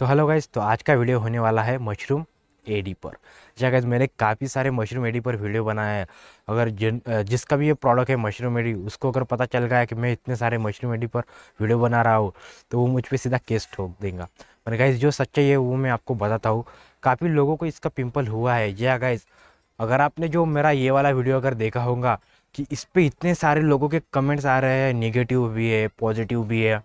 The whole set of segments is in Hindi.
तो हेलो गाइज तो आज का वीडियो होने वाला है मशरूम एडी पर जहाँ गाइज मैंने काफ़ी सारे मशरूम एडी पर वीडियो बनाया है अगर जिन जिसका भी ये प्रोडक्ट है मशरूम एडी उसको अगर पता चल गया कि मैं इतने सारे मशरूम एडी पर वीडियो बना रहा हूँ तो वो मुझ पर सीधा केस ठोक देंगे पर गाइज जो सच्चाई है वो मैं आपको बताता हूँ काफ़ी लोगों को इसका पिम्पल हुआ है जया गाइज अगर आपने जो मेरा ये वाला वीडियो अगर देखा होगा कि इस पर इतने सारे लोगों के कमेंट्स आ रहे हैं निगेटिव भी है पॉजिटिव भी है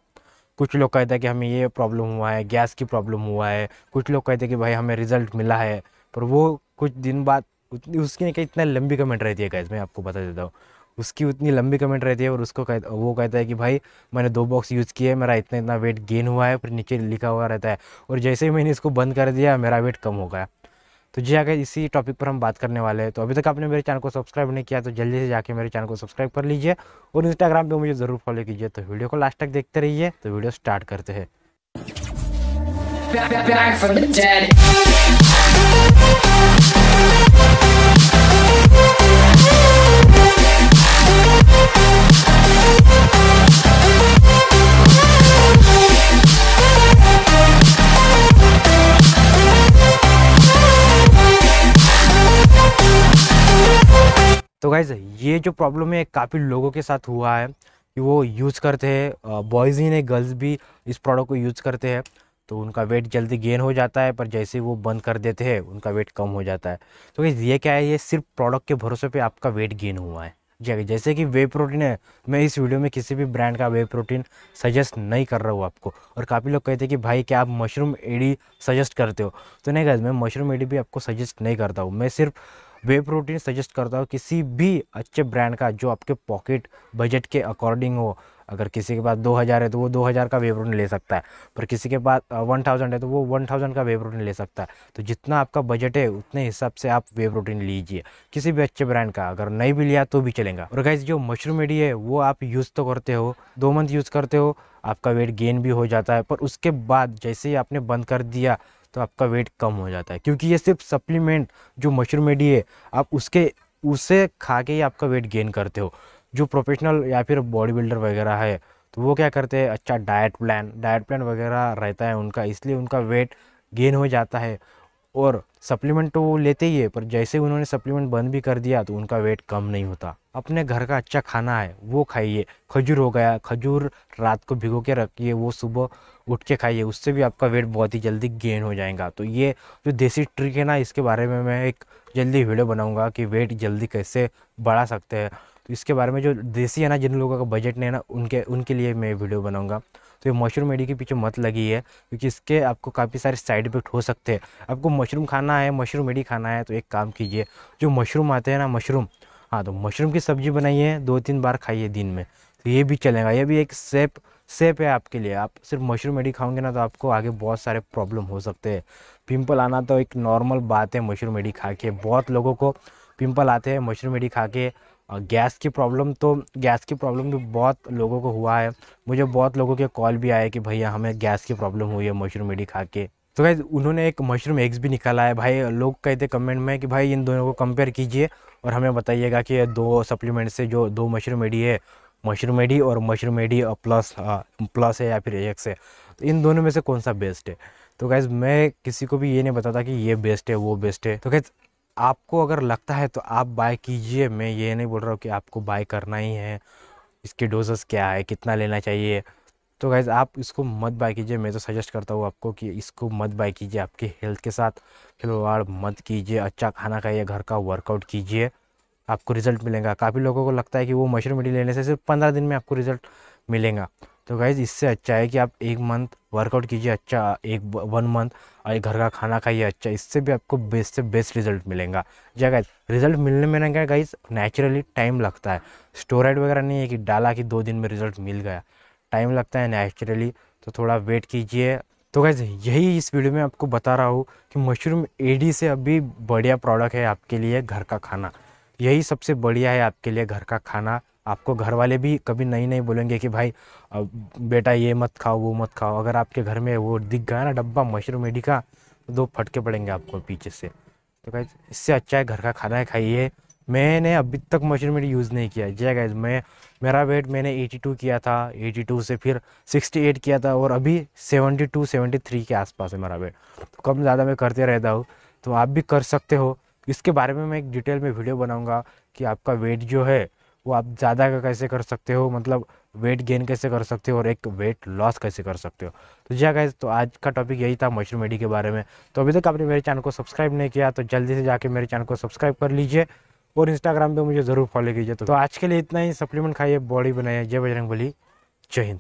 कुछ लोग कहते हैं कि हमें ये प्रॉब्लम हुआ है गैस की प्रॉब्लम हुआ है कुछ लोग कहते हैं कि भाई हमें रिजल्ट मिला है पर वो कुछ दिन बाद उसकी नहीं इतना लंबी कमेंट रहती है गैस मैं आपको बता देता हूँ उसकी उतनी लंबी कमेंट रहती है और उसको कह, वो कहता है कि भाई मैंने दो बॉक्स यूज़ किए मेरा इतना इतना वेट गेन हुआ है फिर नीचे लिखा हुआ रहता है और जैसे ही मैंने इसको बंद कर दिया मेरा वेट कम हो गया तो जी अगर इसी टॉपिक पर हम बात करने वाले हैं तो अभी तक आपने मेरे चैनल को सब्सक्राइब नहीं किया तो जल्दी से जाके मेरे चैनल को सब्सक्राइब कर लीजिए और इंस्टाग्राम पर मुझे ज़रूर फॉलो कीजिए तो वीडियो को लास्ट तक देखते रहिए तो वीडियो स्टार्ट करते हैं तो गाइज़ ये जो प्रॉब्लम है काफ़ी लोगों के साथ हुआ है कि वो यूज़ करते हैं बॉयज़ ही नहीं गर्ल्स भी इस प्रोडक्ट को यूज़ करते हैं तो उनका वेट जल्दी गेन हो जाता है पर जैसे वो बंद कर देते हैं उनका वेट कम हो जाता है तो गाइज़ ये क्या है ये सिर्फ प्रोडक्ट के भरोसे पर आपका वेट गेन हुआ है जी जैसे कि वे प्रोटीन है मैं इस वीडियो में किसी भी ब्रांड का वे प्रोटीन सजेस्ट नहीं कर रहा हूँ आपको और काफ़ी लोग कहते हैं कि भाई क्या आप मशरूम एडी सजेस्ट करते हो तो नहीं गाइज़ मैं मशरूम एडी भी आपको सजेस्ट नहीं करता हूँ मैं सिर्फ वे प्रोटीन सजेस्ट करता हूँ किसी भी अच्छे ब्रांड का जो आपके पॉकेट बजट के अकॉर्डिंग हो अगर किसी के पास 2000 है तो वो 2000 का वे प्रोटीन ले सकता है पर किसी के पास 1000 है तो वो 1000 का वे प्रोटीन ले सकता है तो जितना आपका बजट है उतने हिसाब से आप वे प्रोटीन लीजिए किसी भी अच्छे ब्रांड का अगर नहीं भी लिया तो भी चलेगा और गाइज जो मशरूम एडी है वो आप यूज़ तो करते हो दो मंथ यूज़ करते हो आपका वेट गेन भी हो जाता है पर उसके बाद जैसे ही आपने बंद कर दिया तो आपका वेट कम हो जाता है क्योंकि ये सिर्फ सप्लीमेंट जो मशरूमेडी है आप उसके उसे खा के ही आपका वेट गेन करते हो जो प्रोफेशनल या फिर बॉडी बिल्डर वगैरह है तो वो क्या करते हैं अच्छा डाइट प्लान डाइट प्लान वगैरह रहता है उनका इसलिए उनका वेट गेन हो जाता है और सप्लीमेंट तो वो लेते ही है पर जैसे उन्होंने सप्लीमेंट बंद भी कर दिया तो उनका वेट कम नहीं होता अपने घर का अच्छा खाना है वो खाइए खजूर हो गया खजूर रात को भिगो के रखिए वो सुबह उठ के खाइए उससे भी आपका वेट बहुत ही जल्दी गेन हो जाएगा तो ये जो देसी ट्रिक है ना इसके बारे में मैं एक जल्दी वीडियो बनाऊँगा कि वेट जल्दी कैसे बढ़ा सकते हैं तो इसके बारे में जो देसी है ना जिन लोगों का बजट नहीं है ना उनके उनके लिए मैं वीडियो बनाऊँगा तो ये मशरूम एडी के पीछे मत लगी है क्योंकि इसके आपको काफ़ी सारे साइड इफेक्ट हो सकते हैं आपको मशरूम खाना है मशरूम एडी खाना है तो एक काम कीजिए जो मशरूम आते हैं ना मशरूम हाँ तो मशरूम की सब्ज़ी बनाइए दो तीन बार खाइए दिन में तो ये भी चलेगा ये भी एक सेप सेप है आपके लिए आप सिर्फ मशरूम एडी खाओगे ना तो आपको आगे बहुत सारे प्रॉब्लम हो सकते हैं पिंपल आना तो एक नॉर्मल बात है मशरूम एडी खा के बहुत लोगों को पिंपल आते हैं मशरूम एडी खा के और गैस की प्रॉब्लम तो गैस की प्रॉब्लम भी बहुत लोगों को हुआ है मुझे बहुत लोगों के कॉल भी आए कि भैया हमें गैस की प्रॉब्लम हुई है मशरूम एडी खा के तो गाइज उन्होंने एक मशरूम एग्स भी निकाला है भाई लोग कहते कमेंट में कि भाई इन दोनों को कंपेयर कीजिए और हमें बताइएगा कि दो सप्लीमेंट से जो दो मशरूम एडी है मशरूम एडी और मशरूम एडी प्लस प्लस है या फिर एक्स है तो इन दोनों में से कौन सा बेस्ट है तो गैस मैं किसी को भी ये नहीं बताता कि ये बेस्ट है वो बेस्ट है तो गैस आपको अगर लगता है तो आप बाय कीजिए मैं ये नहीं बोल रहा हूँ कि आपको बाय करना ही है इसके डोजेस क्या है कितना लेना चाहिए तो गैज़ आप इसको मत बाय कीजिए मैं तो सजेस्ट करता हूँ आपको कि इसको मत बाय कीजिए आपकी हेल्थ के साथ खिलवाड़ मत कीजिए अच्छा खाना खाइए घर का वर्कआउट कीजिए आपको रिज़ल्ट मिलेगा काफ़ी लोगों को लगता है कि वो मशरूम मिट्टी लेने से सिर्फ पंद्रह दिन में आपको रिज़ल्ट मिलेगा तो गाइज़ इससे अच्छा है कि आप एक मंथ वर्कआउट कीजिए अच्छा एक वन मंथ और घर का खाना खाइए अच्छा इससे भी आपको बेस्ट से बेस्ट रिजल्ट मिलेगा जी गाइज रिजल्ट मिलने में ना क्या गाइज नेचुरली टाइम लगता है स्टोराइड वगैरह नहीं है कि डाला कि दो दिन में रिजल्ट मिल गया टाइम लगता है नेचुरली तो थोड़ा वेट कीजिए तो गैज़ यही इस वीडियो में आपको बता रहा हूँ कि मशरूम एडी से अभी बढ़िया प्रोडक्ट है आपके लिए घर का खाना यही सबसे बढ़िया है आपके लिए घर का खाना आपको घर वाले भी कभी नहीं नहीं बोलेंगे कि भाई बेटा ये मत खाओ वो मत खाओ अगर आपके घर में वो दिख गया ना डब्बा मशरूम मेडी का तो दो फटके पड़ेंगे आपको पीछे से तो गाइज इससे अच्छा है घर का खाना है खाइए मैंने अभी तक मशरूम मेडी यूज़ नहीं किया जय गाइज मैं मेरा वेट मैंने एटी किया था एटी से फिर सिक्सटी किया था और अभी सेवेंटी टू के आसपास है मेरा वेट तो कम ज़्यादा मैं करते रहता हूँ तो आप भी कर सकते हो इसके बारे में मैं एक डिटेल में वीडियो बनाऊँगा कि आपका वेट जो है वो आप ज़्यादा कैसे कर सकते हो मतलब वेट गेन कैसे कर सकते हो और एक वेट लॉस कैसे कर सकते हो तो जी गाइज हाँ तो आज का टॉपिक यही था मशरूम एडी के बारे में तो अभी तक आपने मेरे चैनल को सब्सक्राइब नहीं किया तो जल्दी से जाके मेरे चैनल को सब्सक्राइब कर लीजिए और इंस्टाग्राम पर मुझे ज़रूर फॉलो कीजिए तो, तो आज के लिए इतना ही सप्लीमेंट खाइए बॉडी बनाइए जय बजरंग बली जय हिंद